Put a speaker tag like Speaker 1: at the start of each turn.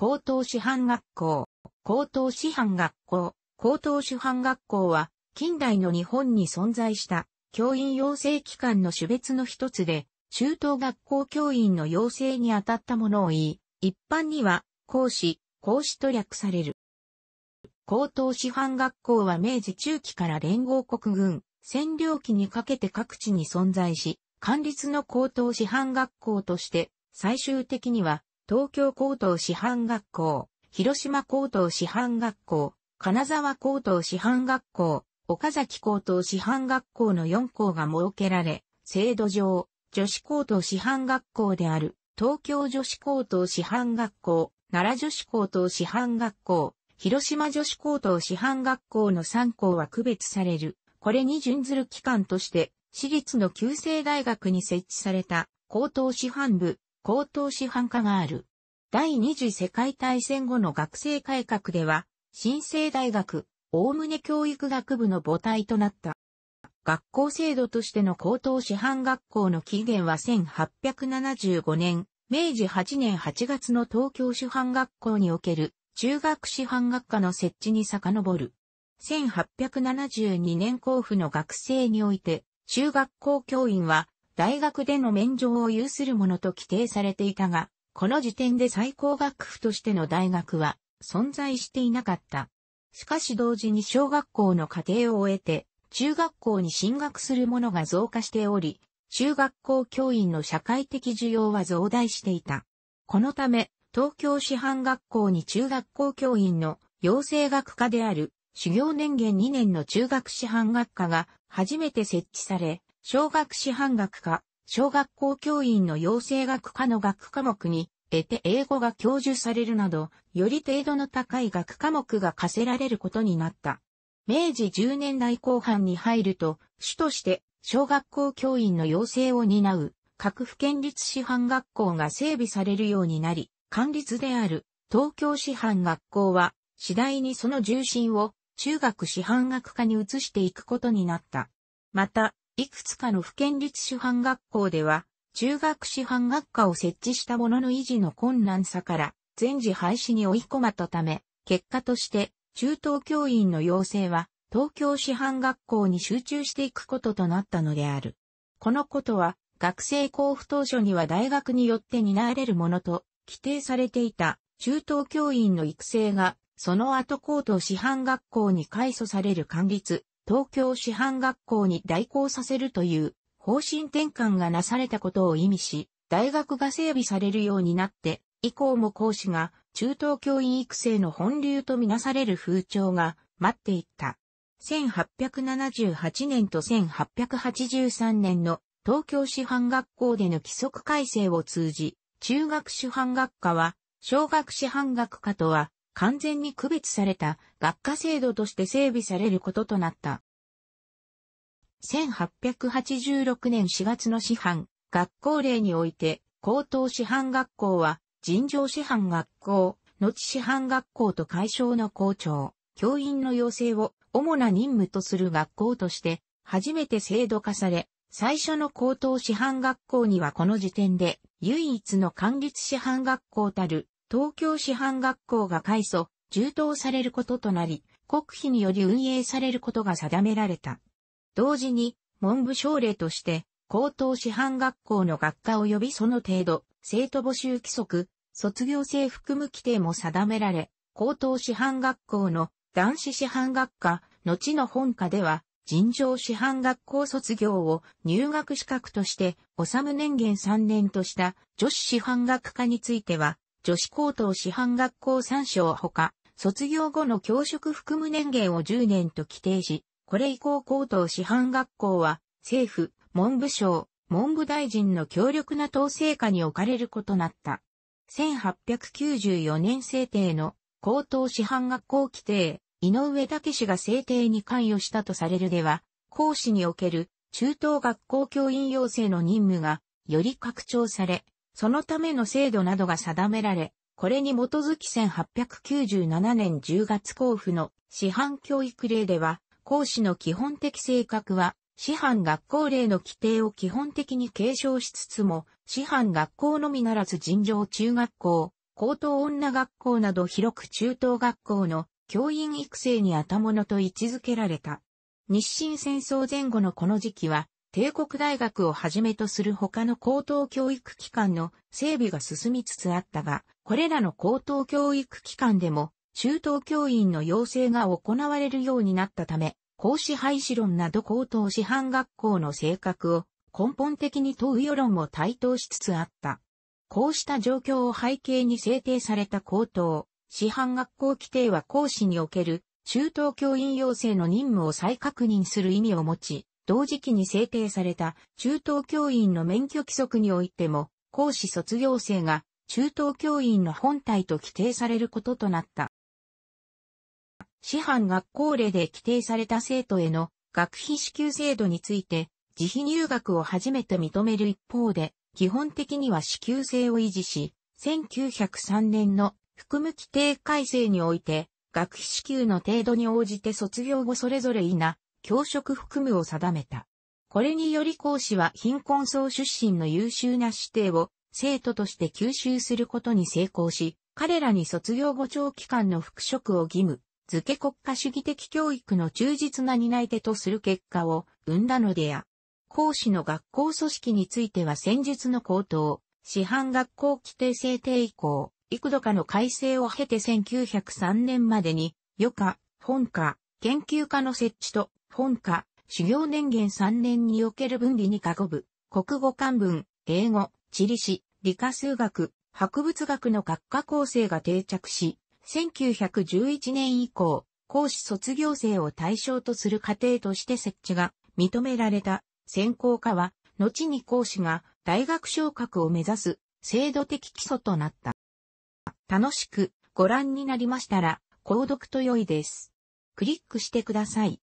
Speaker 1: 高等師範学校、高等師範学校、高等師範学校は、近代の日本に存在した教員養成機関の種別の一つで、中等学校教員の養成にあたったものを言い、一般には、講師、講師と略される。高等師範学校は明治中期から連合国軍、占領期にかけて各地に存在し、官立の高等師範学校として、最終的には東京高等師範学校、広島高等師範学校、金沢高等師範学校、岡崎高等師範学校の4校が設けられ、制度上、女子高等師範学校である、東京女子高等師範学校、奈良女子高等師範学校、広島女子高等師範学校の3校は区別される。これに準ずる機関として、私立の旧制大学に設置された高等師範部、高等師範科がある。第二次世界大戦後の学生改革では、新生大学、おおむね教育学部の母体となった。学校制度としての高等師範学校の起源は1875年、明治8年8月の東京師範学校における中学師範学科の設置に遡る。1872年交付の学生において、中学校教員は大学での免状を有するものと規定されていたが、この時点で最高学府としての大学は存在していなかった。しかし同時に小学校の課程を終えて、中学校に進学する者が増加しており、中学校教員の社会的需要は増大していた。このため、東京師範学校に中学校教員の養成学科である修行年限2年の中学師範学科が初めて設置され、小学師範学科、小学校教員の養成学科の学科目に、得て英語が教授されるなど、より程度の高い学科目が課せられることになった。明治10年代後半に入ると、主として小学校教員の養成を担う各府県立師範学校が整備されるようになり、理図である東京師範学校は次第にその重心を中学師範学科に移していくことになった。また、いくつかの府県立師範学校では、中学師範学科を設置したものの維持の困難さから、全時廃止に追い込まったため、結果として、中等教員の要請は、東京師範学校に集中していくこととなったのである。このことは、学生交付当初には大学によって担われるものと規定されていた中等教員の育成が、その後高等師範学校に改組される管理東京師範学校に代行させるという方針転換がなされたことを意味し、大学が整備されるようになって、以降も講師が中等教員育成の本流とみなされる風潮が待っていった。1878年と1883年の東京師範学校での規則改正を通じ、中学師範学科は、小学師範学科とは完全に区別された学科制度として整備されることとなった。1886年4月の師範、学校令において、高等師範学校は、尋常師範学校、後師範学校と解消の校長、教員の要請を主な任務とする学校として、初めて制度化され、最初の高等師範学校にはこの時点で、唯一の管理師範学校たる、東京師範学校が改祖、充当されることとなり、国費により運営されることが定められた。同時に、文部省令として、高等師範学校の学科及びその程度、生徒募集規則、卒業生含む規定も定められ、高等師範学校の男子師範学科、後の本科では、尋常師範学校卒業を入学資格として、修年限3年とした女子師範学科については、女子高等師範学校参照ほか、卒業後の教職含む年限を10年と規定し、これ以降高等師範学校は、政府、文部省、文部大臣の強力な統制下に置かれることなった。1894年制定の高等師範学校規定、井上武氏が制定に関与したとされるでは、講師における中等学校教員要請の任務がより拡張され、そのための制度などが定められ、これに基づき1897年10月交付の師範教育令では、講師の基本的性格は、師範学校令の規定を基本的に継承しつつも、師範学校のみならず尋常中学校、高等女学校など広く中等学校の教員育成に頭のと位置づけられた。日清戦争前後のこの時期は、帝国大学をはじめとする他の高等教育機関の整備が進みつつあったが、これらの高等教育機関でも、中等教員の養成が行われるようになったため、講師廃止論など高等師範学校の性格を根本的に問う世論も台頭しつつあった。こうした状況を背景に制定された高等、師範学校規定は講師における中等教員養成の任務を再確認する意味を持ち、同時期に制定された中等教員の免許規則においても、講師卒業生が中等教員の本体と規定されることとなった。師範学校令で規定された生徒への学費支給制度について、自費入学を初めて認める一方で、基本的には支給制を維持し、1903年の服務規定改正において、学費支給の程度に応じて卒業後それぞれいな教職含むを定めた。これにより講師は貧困層出身の優秀な指定を生徒として吸収することに成功し、彼らに卒業後長期間の復職を義務、付け国家主義的教育の忠実な担い手とする結果を生んだのであ。講師の学校組織については戦術の高等、師範学校規定制定以降、幾度かの改正を経て1903年までに、余科、本科、研究科の設置と本科、修行年限3年における分離に囲去部、国語漢文、英語、地理史、理科数学、博物学の学科構成が定着し、1911年以降、講師卒業生を対象とする過程として設置が認められた専攻科は、後に講師が大学昇格を目指す制度的基礎となった。楽しくご覧になりましたら、購読と良いです。クリックしてください。